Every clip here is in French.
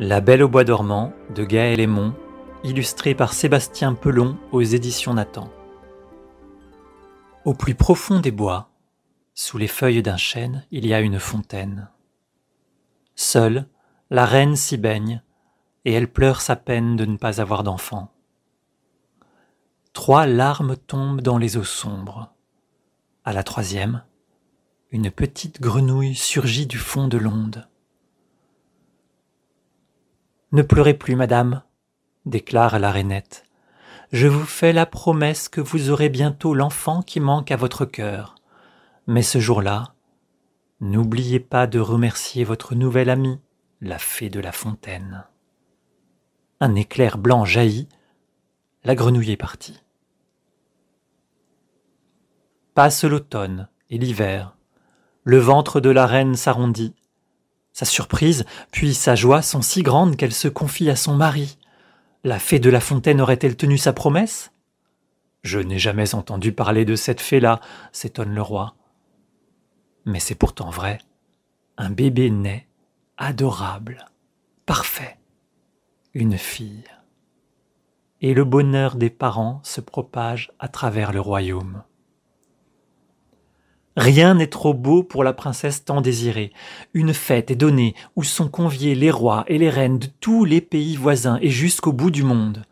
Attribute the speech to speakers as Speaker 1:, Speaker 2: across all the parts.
Speaker 1: La Belle au bois dormant de Gaël Aymon, illustré par Sébastien Pelon aux éditions Nathan. Au plus profond des bois, sous les feuilles d'un chêne, il y a une fontaine. Seule, la reine s'y baigne, et elle pleure sa peine de ne pas avoir d'enfant. Trois larmes tombent dans les eaux sombres. À la troisième, une petite grenouille surgit du fond de l'onde. Ne pleurez plus, madame, déclare la reinette, Je vous fais la promesse que vous aurez bientôt l'enfant qui manque à votre cœur. Mais ce jour-là, n'oubliez pas de remercier votre nouvelle amie, la fée de la fontaine. Un éclair blanc jaillit, la grenouille est partie. Passe l'automne et l'hiver. Le ventre de la reine s'arrondit, sa surprise, puis sa joie sont si grandes qu'elle se confie à son mari. La fée de la fontaine aurait-elle tenu sa promesse Je n'ai jamais entendu parler de cette fée-là, s'étonne le roi. Mais c'est pourtant vrai. Un bébé naît, adorable, parfait, une fille. Et le bonheur des parents se propage à travers le royaume. Rien n'est trop beau pour la princesse tant désirée. Une fête est donnée où sont conviés les rois et les reines de tous les pays voisins et jusqu'au bout du monde.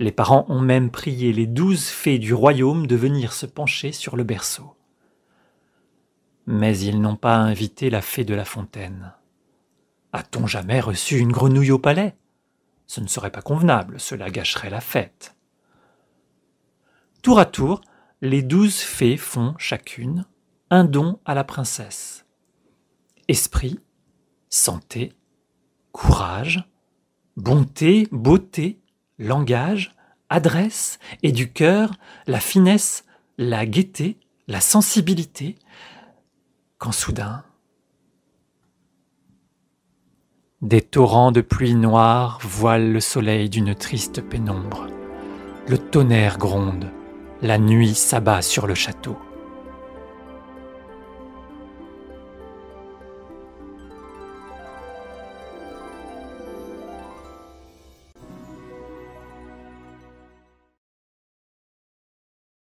Speaker 1: Les parents ont même prié les douze fées du royaume de venir se pencher sur le berceau. Mais ils n'ont pas invité la fée de la fontaine. A-t-on jamais reçu une grenouille au palais Ce ne serait pas convenable, cela gâcherait la fête. Tour à tour, les douze fées font chacune un don à la princesse. Esprit, santé, courage, bonté, beauté, langage, adresse et du cœur, la finesse, la gaieté, la sensibilité, quand soudain, des torrents de pluie noire voilent le soleil d'une triste pénombre. Le tonnerre gronde, la nuit s'abat sur le château.